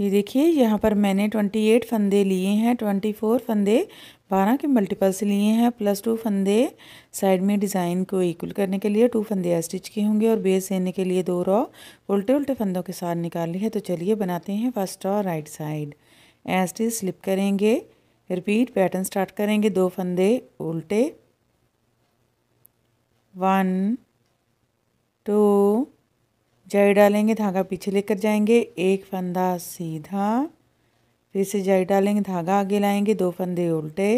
ये देखिए यहाँ पर मैंने ट्वेंटी एट फंदे लिए हैं ट्वेंटी फोर फंदे बारह के मल्टीपल से लिए हैं प्लस टू फंदे साइड में डिज़ाइन को इक्वल करने के लिए टू फंदे स्टिच किए होंगे और बेस देने के लिए दो रॉ उल्टे उल्टे फंदों के साथ निकाल ली है तो चलिए बनाते हैं first row right side stitch slip करेंगे रिपीट पैटर्न स्टार्ट करेंगे दो फंदे उल्टे वन टू जाई डालेंगे धागा पीछे लेकर जाएंगे एक फंदा सीधा फिर से जाई डालेंगे धागा आगे लाएंगे दो फंदे उल्टे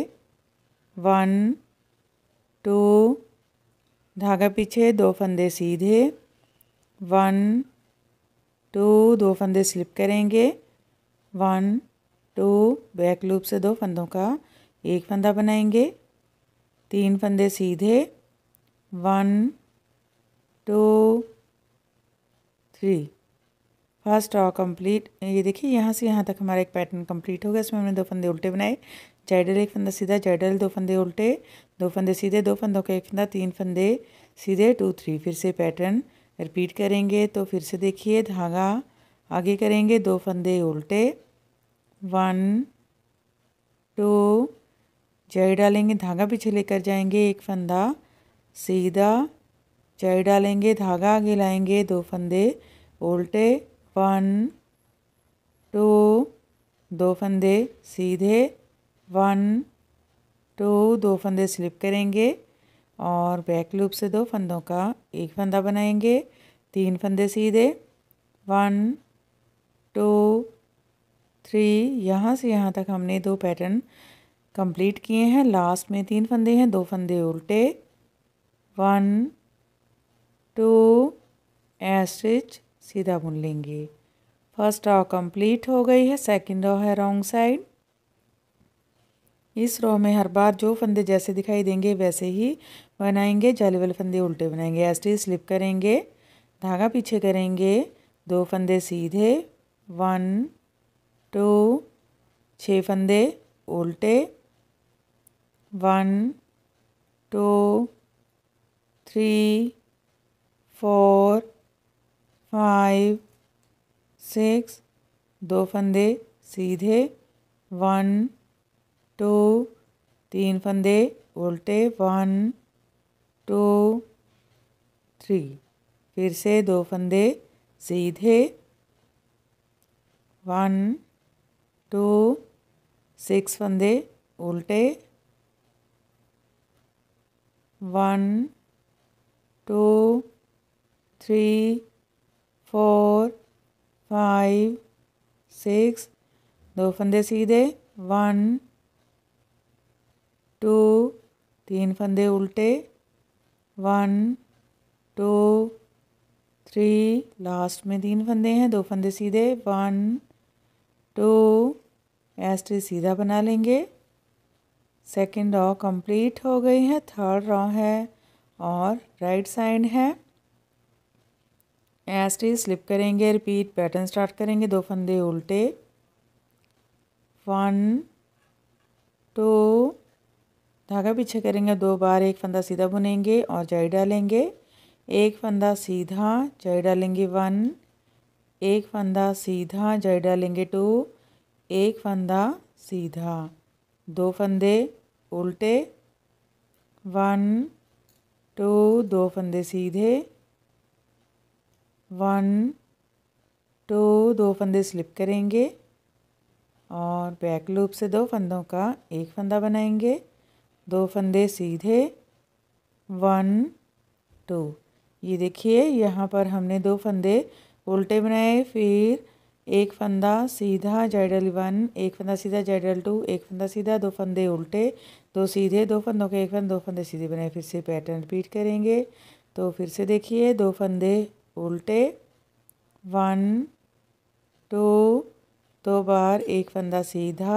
वन टू धागा पीछे दो फंदे सीधे वन टू दो फंदे स्लिप करेंगे वन टू बैक लूप से दो फंदों का एक फंदा बनाएंगे तीन फंदे सीधे वन टू थ्री फर्स्ट और कंप्लीट ये देखिए यहाँ से यहाँ तक हमारा एक पैटर्न कंप्लीट हो गया इसमें हमने दो फंदे उल्टे बनाए जैडल एक फंदा सीधा जैडल दो फंदे उल्टे दो फंदे सीधे दो फंदों का एक फंदा तीन फंदे सीधे टू थ्री फिर से पैटर्न रिपीट करेंगे तो फिर से देखिए धागा आगे करेंगे दो फंदे उल्टे वन टू जय डालेंगे धागा पीछे लेकर जाएंगे एक फंदा सीधा चाय डालेंगे धागा आगे लाएंगे दो फंदे उल्टे वन टू दो फंदे सीधे वन टू दो फंदे स्लिप करेंगे और बैक लूप से दो फंदों का एक फंदा बनाएंगे तीन फंदे सीधे वन टू थ्री यहाँ से यहाँ तक हमने दो पैटर्न कंप्लीट किए हैं लास्ट में तीन फंदे हैं दो फंदे उल्टे वन टू ए स्टिच सीधा बुन लेंगे फर्स्ट रॉ कंप्लीट हो गई है सेकंड रॉ है रॉन्ग साइड इस रॉ में हर बार जो फंदे जैसे दिखाई देंगे वैसे ही बनाएंगे जाली वाले फंदे उल्टे बनाएंगे ऐसे स्लिप करेंगे धागा पीछे करेंगे दो फंदे सीधे वन टू छः फंदे उल्टे one two three four five six दो फंदे सीधे वन टू तीन फंदे उल्टे वन टू थ्री फिर से दो फंदे सीधे वन टू सिक्स फंदे उल्टे one two three four five six दो फंदे सीधे वन टू तीन फंदे उल्टे वन टू थ्री लास्ट में तीन फंदे हैं दो फंदे सीधे वन टू एस तो सीधा बना लेंगे सेकेंड रॉ कंप्लीट हो गई है थर्ड रॉ है और राइट साइड है एस्टी स्लिप करेंगे रिपीट पैटर्न स्टार्ट करेंगे दो फंदे उल्टे वन टू धागा पीछे करेंगे दो बार एक फंदा सीधा बुनेंगे और जाई डालेंगे एक फंदा सीधा जाई डालेंगे वन एक फंदा सीधा जाई डालेंगे टू एक फंदा सीधा दो फंदे उल्टे वन टू दो फंदे सीधे वन टू दो फंदे स्लिप करेंगे और बैक लूप से दो फंदों का एक फंदा बनाएंगे दो फंदे सीधे वन टू ये देखिए यहाँ पर हमने दो फंदे उल्टे बनाए फिर एक फंदा सीधा जेडल वन एक फंदा सीधा जेडल टू एक फंदा सीधा दो फंदे उल्टे दो सीधे दो फंदों के एक फंदे दो फंदे सीधे बनाए फिर से पैटर्न रिपीट करेंगे तो फिर से देखिए दो फंदे उल्टे वन टू दो बार एक फंदा सीधा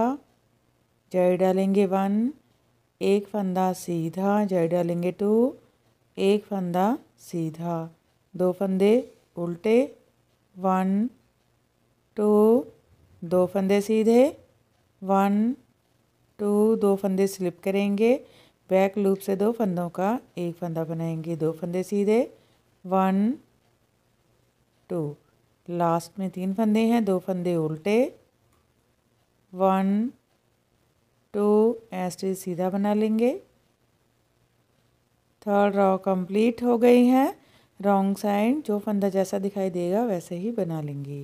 जड़ डालेंगे वन एक फंदा सीधा जड़ डालेंगे टू एक फंदा सीधा दो फंदे उल्टे वन टू दो फंदे सीधे वन टू दो फंदे स्लिप करेंगे बैक लूप से दो फंदों का एक फंदा बनाएंगे दो फंदे सीधे वन टू लास्ट में तीन फंदे हैं दो फंदे उल्टे वन टू ऐसे सीधा बना लेंगे थर्ड रॉ कंप्लीट हो गई है रॉन्ग साइड जो फंदा जैसा दिखाई देगा वैसे ही बना लेंगे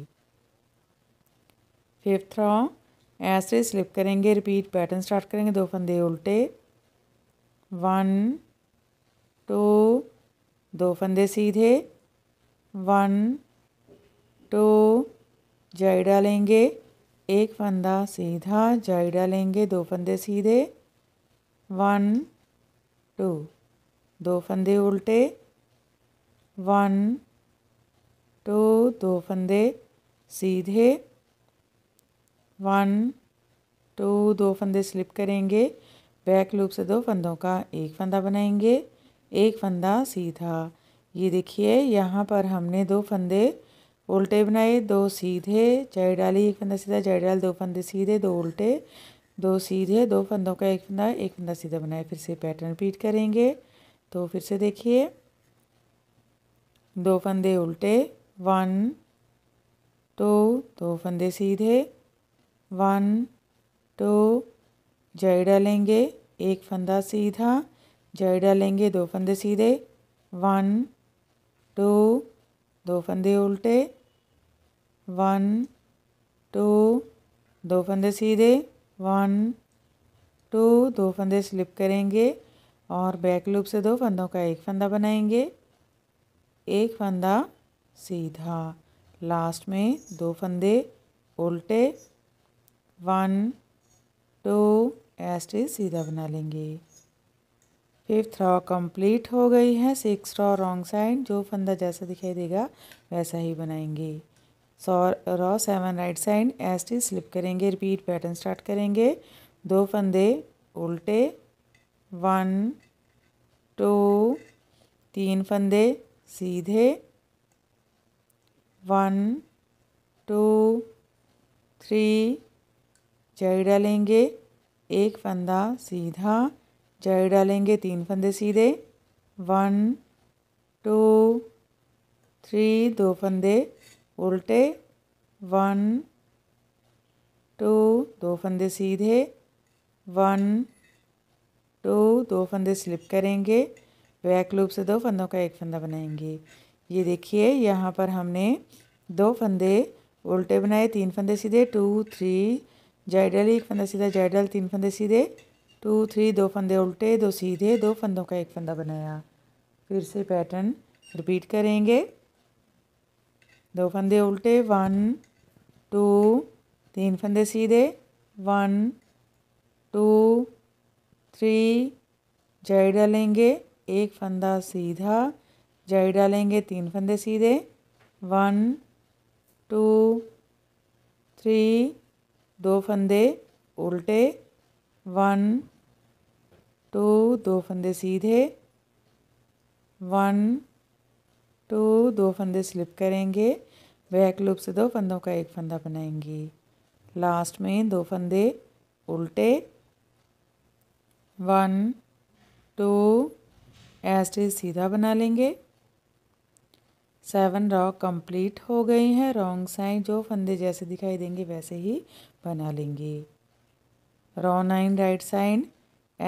फिफ्थ रॉ ऐसे स्लिप करेंगे रिपीट पैटर्न स्टार्ट करेंगे दो फंदे उल्टे वन टू दो फंदे सीधे वन टो जाई डालेंगे एक फंदा सीधा जाई डालेंगे दो फंदे सीधे वन टू दो फंदे उल्टे वन टू दो फंदे सीधे वन टू दो फंदे स्लिप करेंगे बैक लूप से दो फंदों का एक फंदा बनाएंगे एक फंदा सीधा ये देखिए यहाँ पर हमने दो फंदे उल्टे बनाए दो सीधे चाय डाली एक फंदा सीधा चाय डाल दो फंदे सीधे दो उल्टे दो सीधे दो फंदों का एक फंदा एक फंदा सीधा बनाए फिर से पैटर्न रिपीट करेंगे तो फिर से देखिए दो फंदे उल्टे वन टू दो फंदे सीधे वन टू जय डालेंगे एक फंदा सीधा जय डालेंगे दो फंदे सीधे वन टू दो फंदे उल्टे वन टू दो फंदे सीधे वन टू दो फंदे स्लिप करेंगे और बैक लूप से दो फंदों का एक फंदा बनाएंगे एक फंदा सीधा लास्ट में दो फंदे उल्टे वन टू एस्ट सीधा बना लेंगे फिफ्थ रॉ कंप्लीट हो गई है सिक्स रॉ रॉन्ग साइड जो फंदा जैसा दिखाई देगा वैसा ही बनाएंगे सौ row seven right side S T slip करेंगे रिपीट पैटर्न स्टार्ट करेंगे दो फंदे उल्टे वन टू तीन फंदे सीधे वन टू थ्री जड़ डालेंगे एक फंदा सीधा जड़ डालेंगे तीन फंदे सीधे वन टू थ्री दो फंदे उल्टे वन टू दो फंदे सीधे वन टू दो फंदे स्लिप करेंगे बैक लूप से दो फंदों का एक फंदा बनाएंगे ये देखिए यहाँ पर हमने दो फंदे उल्टे बनाए तीन फंदे सीधे टू थ्री जाइडल एक फंदा सीधा जयडल तीन फंदे सीधे टू थ्री दो फंदे उल्टे दो सीधे दो फंदों का एक फंदा बनाया फिर से पैटर्न रिपीट करेंगे दो फंदे उल्टे वन टू तीन फंदे सीधे वन टू थ्री जय डालेंगे एक फंदा सीधा जय डालेंगे तीन फंदे सीधे वन टू थ्री दो फंदे उल्टे वन टू दो फंदे सीधे वन तो दो फंदे स्लिप करेंगे बैक लूप से दो फंदों का एक फंदा बनाएंगे लास्ट में दो फंदे उल्टे वन टू ऐसे सीधा बना लेंगे सेवन रॉ कंप्लीट हो गई हैं रॉन्ग साइड जो फंदे जैसे दिखाई देंगे वैसे ही बना लेंगे row nine right side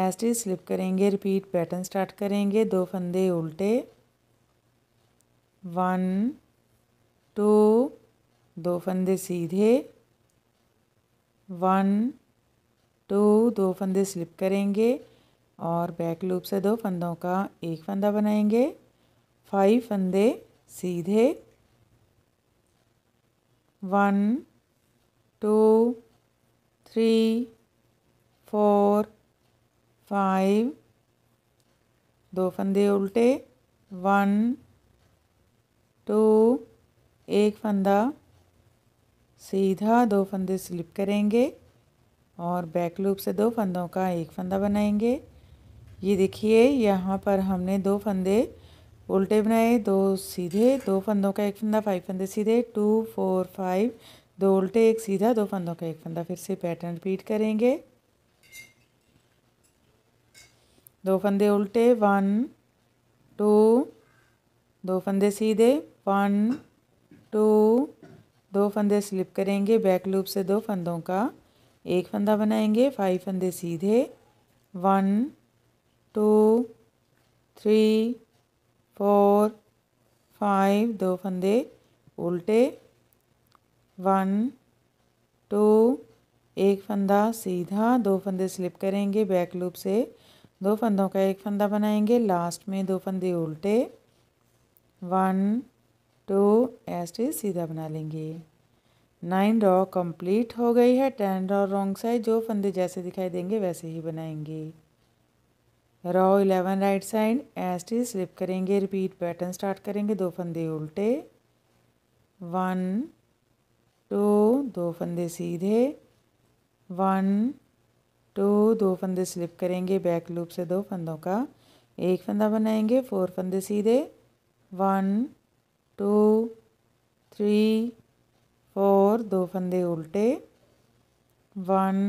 ST slip करेंगे रिपीट पैटर्न स्टार्ट करेंगे दो फंदे उल्टे वन टू दो फंदे सीधे वन टू दो फंदे स्लिप करेंगे और बैक लूप से दो फंदों का एक फंदा बनाएंगे फाइव फंदे सीधे one two three four five दो फंदे उल्टे वन तो एक फंदा सीधा दो फंदे स्लिप करेंगे और बैक लूप से दो फंदों का एक फंदा बनाएंगे ये देखिए यहाँ पर हमने दो फंदे उल्टे बनाए दो सीधे दो फंदों का एक फंदा फाइव फंदे सीधे टू फोर फाइव दो उल्टे एक सीधा दो फंदों का एक फंदा फिर से पैटर्न रिपीट करेंगे दो फंदे उल्टे वन टू दो फंदे सीधे वन टू दो फंदे स्लिप करेंगे बैक लूप से दो फंदों का एक फंदा बनाएंगे फाइव फंदे सीधे one two three four five दो फंदे उल्टे वन टू एक फंदा सीधा दो फंदे स्लिप करेंगे बैक लूप से दो फंदों का एक फंदा बनाएंगे लास्ट में दो फंदे उल्टे वन टू ऐसे सीधा बना लेंगे नाइन रॉ कंप्लीट हो गई है टेन रॉ रॉन्ग साइड जो फंदे जैसे दिखाई देंगे वैसे ही बनाएंगे row eleven right side S T slip करेंगे रिपीट पैटर्न स्टार्ट करेंगे दो फंदे उल्टे वन टू दो फंदे सीधे वन टू दो फंदे स्लिप करेंगे बैक लूप से दो फंदों का एक फंदा बनाएंगे फोर फंदे सीधे वन टू थ्री फोर दो फंदे उल्टे वन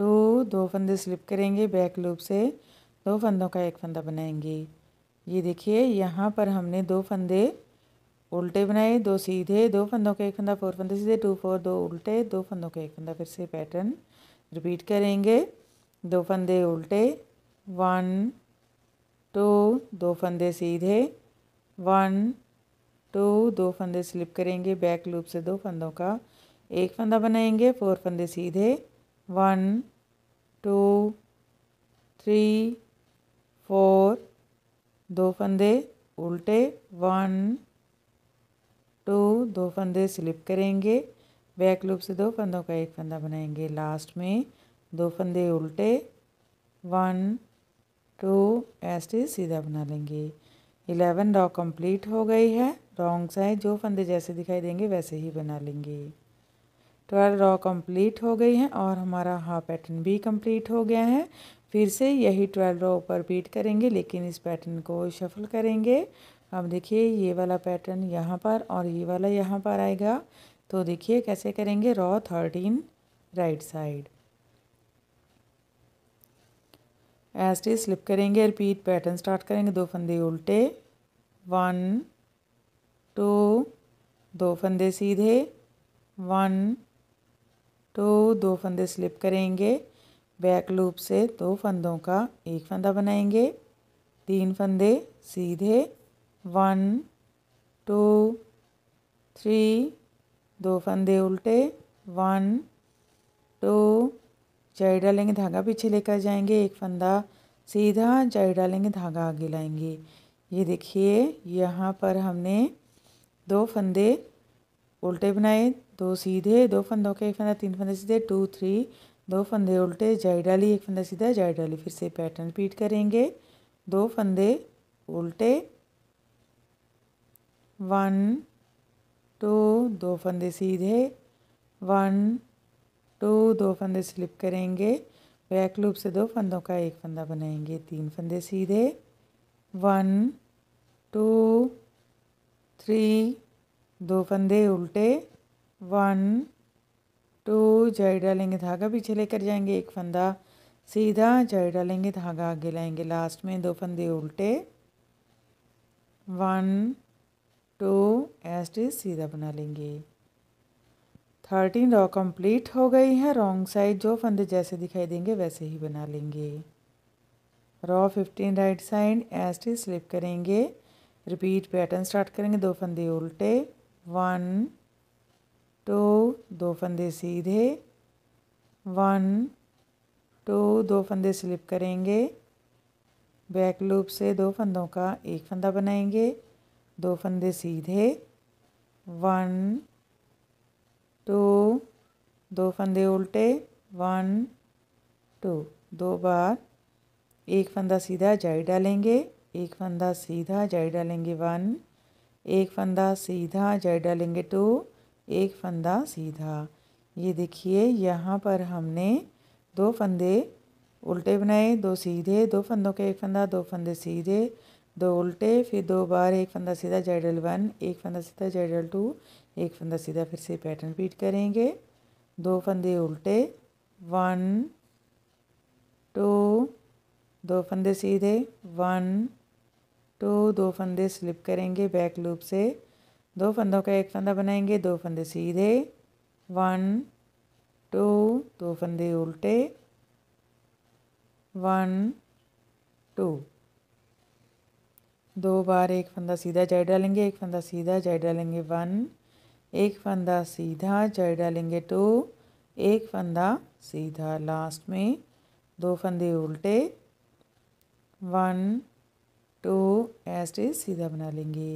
टू दो फंदे स्लिप करेंगे बैक लूप से दो फंदों का एक फंदा बनाएंगे ये देखिए यहाँ पर हमने दो फंदे उल्टे बनाए दो सीधे दो फंदों का एक फंदा फोर फंदे सीधे टू फोर दो उल्टे दो फंदों का एक फंदा फिर से पैटर्न रिपीट करेंगे दो फंदे उल्टे वन टू दो फंदे सीधे वन टू दो फंदे स्लिप करेंगे बैक लूप से दो फंदों का एक फंदा बनाएंगे फोर फंदे सीधे वन टू थ्री फोर दो फंदे उल्टे वन टू दो फंदे स्लिप करेंगे बैक लूप से दो फंदों का एक फंदा बनाएंगे लास्ट में दो फंदे उल्टे वन टू एस टी सीधा बना लेंगे इलेवन रॉ कंप्लीट हो गई है रॉन्ग साइड जो फंदे जैसे दिखाई देंगे वैसे ही बना लेंगे ट्वेल्व रॉ कंप्लीट हो गई है और हमारा हाफ पैटर्न भी कंप्लीट हो गया है फिर से यही ट्वेल्व रॉ ऊपर बीट करेंगे लेकिन इस पैटर्न को शफल करेंगे अब देखिए ये वाला पैटर्न यहाँ पर और ये वाला यहाँ पर आएगा तो देखिए कैसे करेंगे row thirteen right side S T slip करेंगे रिपीट पैटर्न स्टार्ट करेंगे दो फंदे उल्टे वन टू दो फंदे सीधे वन टू दो फंदे स्लिप करेंगे बैक लूप से दो फंदों का एक फंदा बनाएंगे तीन फंदे सीधे वन टू थ्री दो फंदे उल्टे वन टू जाई डालेंगे धागा पीछे लेकर जाएंगे एक फंदा सीधा जाई डालेंगे धागा आगे लाएंगे ये देखिए यहाँ पर हमने दो फंदे उल्टे बनाए दो सीधे दो फंदों के एक फंदा तीन फंदे सीधे टू थ्री दो फंदे उल्टे जाई डाली एक फंदा सीधा जाई डाली फिर से पैटर्न रिपीट करेंगे दो फंदे उल्टे वन टू दो फंदे सीधे वन टू तो दो फंदे स्लिप करेंगे बैक लूप से दो फंदों का एक फंदा बनाएंगे तीन फंदे सीधे वन टू थ्री दो फंदे उल्टे वन टू जाई डालेंगे धागा पीछे लेकर जाएंगे एक फंदा सीधा जड़ डालेंगे धागा आगे लाएंगे लास्ट में दो फंदे उल्टे वन टू एस्ट सीधा बना लेंगे थर्टीन रॉ कंप्लीट हो गई हैं रॉन्ग साइड जो फंदे जैसे दिखाई देंगे वैसे ही बना लेंगे row fifteen right side ST slip करेंगे रिपीट पैटर्न स्टार्ट करेंगे दो फंदे उल्टे वन टू दो फंदे सीधे वन टू दो फंदे स्लिप करेंगे बैक लूप से दो फंदों का एक फंदा बनाएंगे दो फंदे सीधे वन टू दो फंदे उल्टे वन टू दो बार एक फंदा सीधा जाई डालेंगे एक फंदा सीधा जाई डालेंगे वन एक फंदा सीधा जाई डालेंगे टू एक फंदा सीधा ये देखिए यहाँ पर हमने दो फंदे उल्टे बनाए दो सीधे दो फंदों के एक फंदा दो फंदे सीधे दो उल्टे फिर दो बार एक फंदा सीधा जेडल वन एक फंदा सीधा जेडल टू एक फंदा सीधा फिर से पैटर्न रिपीट करेंगे दो फंदे उल्टे वन टू दो फंदे सीधे वन टू दो फंदे स्लिप करेंगे बैक लूप से दो फंदों का एक फंदा बनाएंगे दो फंदे सीधे वन टू दो फंदे उल्टे वन टू दो बार एक फंदा सीधा जाई डालेंगे एक फंदा सीधा जाई डालेंगे वन एक फंदा सीधा जाई डालेंगे टू एक फंदा सीधा लास्ट में दो फंदे उल्टे वन टू ऐसे सीधा बना लेंगे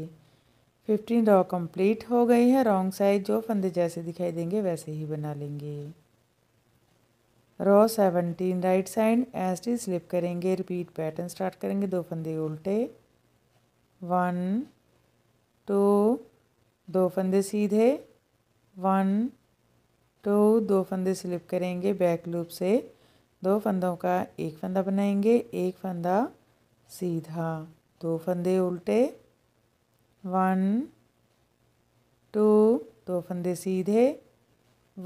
फिफ्टीन रॉ कंप्लीट हो गई है रॉन्ग साइड जो फंदे जैसे दिखाई देंगे वैसे ही बना लेंगे row seventeen right side S T slip करेंगे रिपीट पैटर्न स्टार्ट करेंगे दो फंदे उल्टे वन टू दो फंदे सीधे वन टू दो फंदे स्लिप करेंगे बैक लूप से दो फंदों का एक फंदा बनाएंगे एक फंदा सीधा दो फंदे उल्टे वन टू दो फंदे सीधे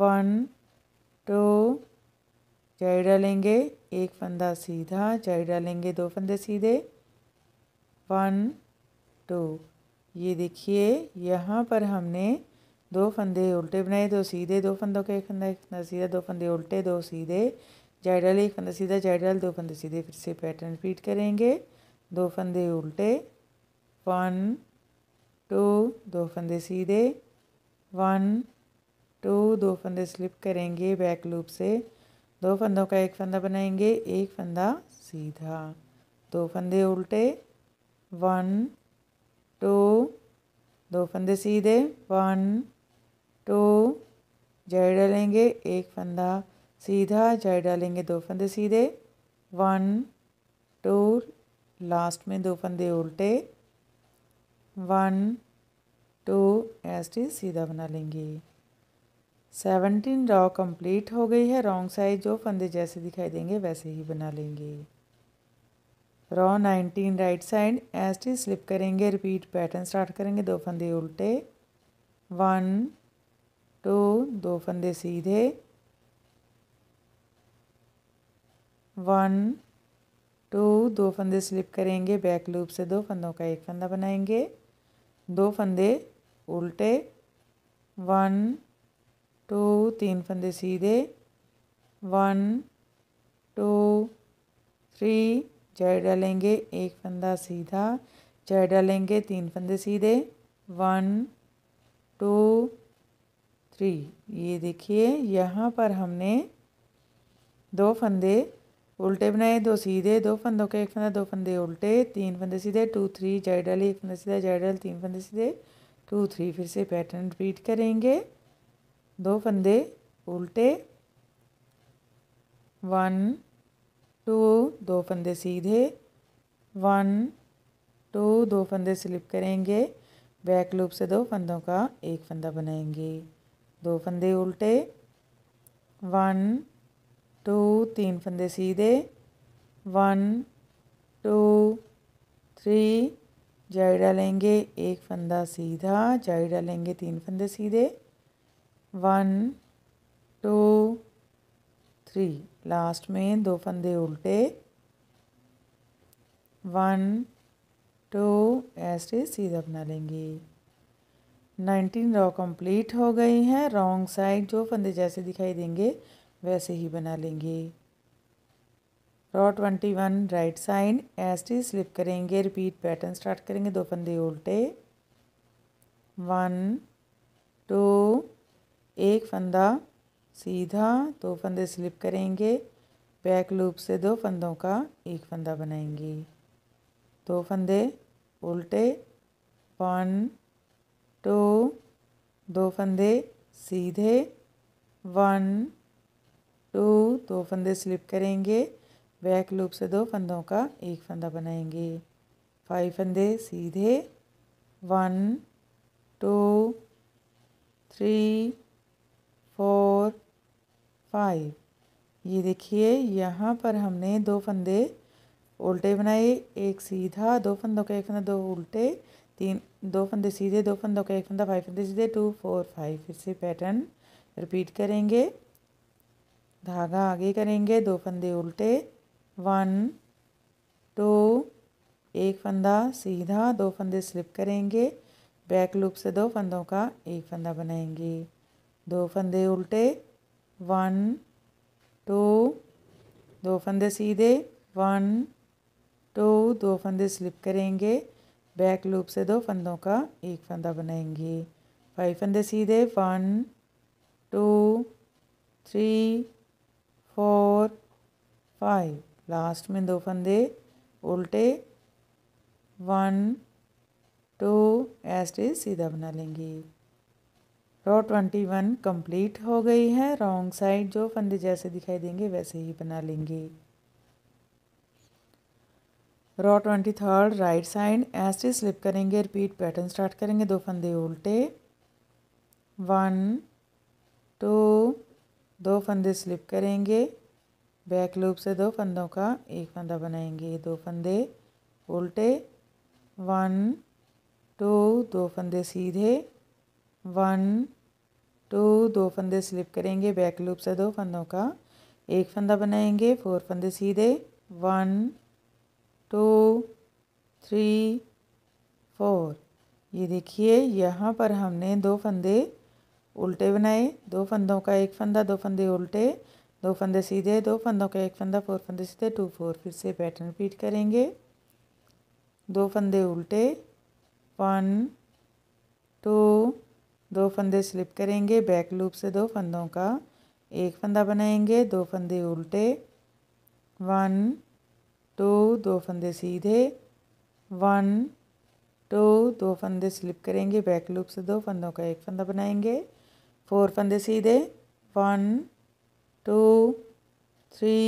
वन टू जाई डालेंगे एक फंदा सीधा जाई डालेंगे दो फंदे सीधे वन टू तो ये देखिए यहाँ पर हमने दो फंदे उल्टे बनाए दो सीधे दो फंदों का एक फंदा एक फंदा सीधा दो फंदे उल्टे दो सीधे जाइडल एक फंदा सीधा जाइडल दो फंदे सीधे फिर से पैटर्न रिपीट करेंगे दो फंदे उल्टे वन टू दो फंदे सीधे वन टू दो फंदे स्लिप करेंगे बैक लूप से दो फंदों का एक फंदा बनाएंगे एक फंदा सीधा दो फंदे उल्टे वन टू दो फंदे सीधे वन टू जड़ डालेंगे एक फंदा सीधा जड़ डालेंगे दो फंदे सीधे वन टू लास्ट में दो फंदे उल्टे वन टू टी सीधा बना लेंगे सेवनटीन रॉ कंप्लीट हो गई है रॉन्ग साइड जो फंदे जैसे दिखाई देंगे वैसे ही बना लेंगे row nineteen right side S T slip करेंगे रिपीट पैटर्न स्टार्ट करेंगे दो फंदे उल्टे वन टू दो फंदे सीधे वन टू दो फंदे स्लिप करेंगे बैक लूप से दो फंदों का एक फंदा बनाएंगे दो फंदे उल्टे वन टू तीन फंदे सीधे वन टू थ्री चढ़ डालेंगे एक फंदा सीधा चढ़ डालेंगे तीन फंदे सीधे वन टू थ्री ये देखिए यहाँ पर हमने दो फंदे उल्टे बनाए दो सीधे दो फंदों के एक फंदा दो फंदे उल्टे तीन फंदे सीधे टू थ्री जड़ डाले एक फंदा सीधा जड़ डाल तीन फंदे सीधे टू थ्री फिर से पैटर्न रिपीट करेंगे दो फंदे उल्टे वन टू दो फंदे सीधे वन टू दो फंदे स्लिप करेंगे बैक लूप से दो फंदों का एक फंदा बनाएंगे दो फंदे उल्टे वन टू तीन फंदे सीधे वन टू थ्री जाई डालेंगे एक फंदा सीधा जाई डालेंगे तीन फंदे सीधे वन टू थ्री लास्ट में दो फंदे उल्टे वन टू ऐसे सीधा बना लेंगे नाइनटीन रॉ कंप्लीट हो गई हैं रॉन्ग साइड जो फंदे जैसे दिखाई देंगे वैसे ही बना लेंगे row twenty one right side ऐसे स्लिप करेंगे रिपीट पैटर्न स्टार्ट करेंगे दो फंदे उल्टे वन टू एक फंदा सीधा दो फंदे स्लिप करेंगे बैक लूप से दो फंदों का एक फंदा बनाएंगे दो फंदे उल्टे वन टू दो फंदे सीधे वन टू दो फंदे स्लिप करेंगे बैक लूप से दो फंदों का एक फंदा बनाएंगे फाइव फंदे सीधे one two three four five ये देखिए यहाँ पर हमने दो फंदे उल्टे बनाए एक सीधा दो फंदों का एक फंदा दो उल्टे तीन दो फंदे सीधे दो फंदों का एक फंदा फाइव फंदे सीधे टू फोर फाइव फिर से पैटर्न रिपीट करेंगे धागा आगे करेंगे दो फंदे उल्टे वन टू एक फंदा सीधा दो फंदे स्लिप करेंगे बैक लूप से दो फंदों का एक फंदा बनाएंगे दो फंदे उल्टे वन टू दो फंदे सीधे वन टू दो फंदे स्लिप करेंगे बैक लूप से दो फंदों का एक फंदा बनाएंगे फाइव फंदे सीधे one two three four five last में दो फंदे उल्टे वन टू ऐसे सीधा बना लेंगे रो ट्वेंटी वन कम्प्लीट हो गई है रॉन्ग साइड जो फंदे जैसे दिखाई देंगे वैसे ही बना लेंगे row twenty third right side ऐसे स्लिप करेंगे रिपीट पैटर्न स्टार्ट करेंगे दो फंदे उल्टे वन टू दो फंदे स्लिप करेंगे बैक लूप से दो फंदों का एक फंदा बनाएंगे दो फंदे उल्टे वन टू दो फंदे सीधे वन टू तो दो फंदे स्लिप करेंगे बैक लूप से दो फंदों का एक फंदा बनाएंगे फोर फंदे सीधे वन टू थ्री फोर ये देखिए यहाँ पर हमने दो फंदे उल्टे बनाए दो फंदों का एक फंदा दो फंदे उल्टे दो फंदे सीधे दो फंदों का एक फंदा फोर फंदे सीधे टू फोर फिर से पैटर्न रिपीट करेंगे दो फंदे उल्टे वन टू दो फंदे स्लिप करेंगे बैक लूप से दो फंदों का एक फंदा बनाएंगे दो फंदे उल्टे वन टू दो फंदे सीधे वन टू दो फंदे स्लिप करेंगे बैक लूप से दो फंदों का एक फंदा बनाएंगे फोर फंदे सीधे one two three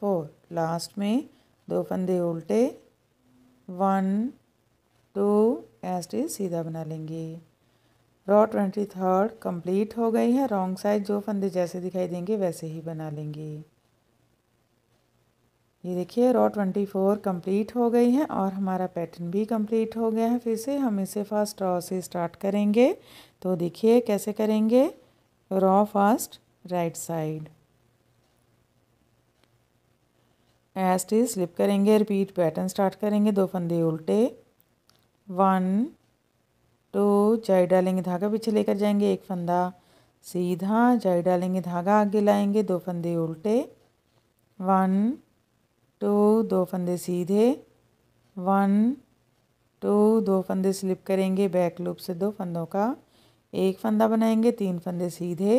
four last में दो फंदे उल्टे वन टू ऐसे सीधा बना लेंगे रॉ ट्वेंटी थर्ड कम्प्लीट हो गई है रॉन्ग साइड जो फंदे जैसे दिखाई देंगे वैसे ही बना लेंगे ये देखिए रॉ ट्वेंटी फोर कम्प्लीट हो गई है और हमारा पैटर्न भी कम्प्लीट हो गया है फिर से हम इसे फर्स्ट रॉ से स्टार्ट करेंगे तो देखिए कैसे करेंगे row first right side ST slip करेंगे रिपीट पैटर्न स्टार्ट करेंगे दो फंदे उल्टे वन तो जाई डालेंगे धागा पीछे लेकर जाएंगे एक फंदा सीधा जाई डालेंगे धागा आगे लाएंगे दो फंदे उल्टे वन टू दो फंदे सीधे वन टू दो फंदे स्लिप करेंगे बैक लूप से दो फंदों का एक फंदा बनाएंगे तीन फंदे सीधे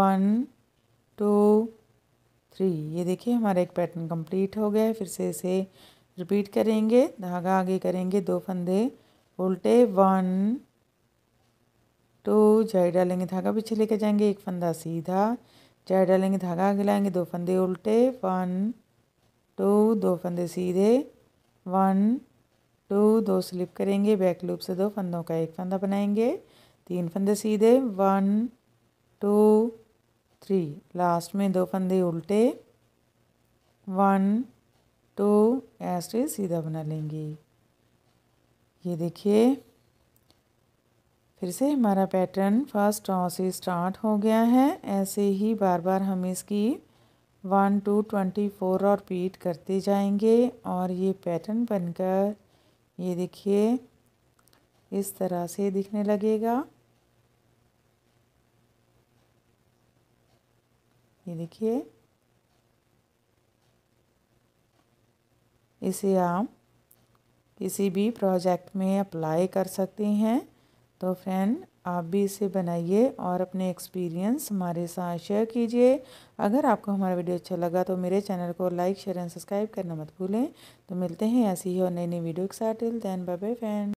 वन टू थ्री ये देखिए हमारा एक पैटर्न कंप्लीट हो गया है फिर से इसे रिपीट करेंगे धागा आगे करेंगे दो फंदे उल्टे वन टू जय डालेंगे धागा पीछे लेके जाएंगे एक फंदा सीधा जय डालेंगे धागा आगे लाएंगे दो फंदे उल्टे वन टू दो फंदे सीधे वन टू दो स्लिप करेंगे बैक लूप से दो फंदों का एक फंदा बनाएंगे तीन फंदे सीधे वन टू थ्री लास्ट में दो फंदे उल्टे वन टू ऐसे सीधा बना लेंगे ये देखिए फिर से हमारा पैटर्न फर्स्ट रॉ से स्टार्ट हो गया है ऐसे ही बार बार हम इसकी वन टू ट्वेंटी फोर और रिपीट करते जाएंगे और ये पैटर्न बनकर ये देखिए इस तरह से दिखने लगेगा ये देखिए इसे आप किसी भी प्रोजेक्ट में अप्लाई कर सकते हैं तो फ्रेंड आप भी इसे बनाइए और अपने एक्सपीरियंस हमारे साथ शेयर कीजिए अगर आपको हमारा वीडियो अच्छा लगा तो मेरे चैनल को लाइक शेयर एंड सब्सक्राइब करना मत भूलें तो मिलते हैं ऐसी ही और नई नई वीडियो के साथ दैन बाय बाय फ्रेंड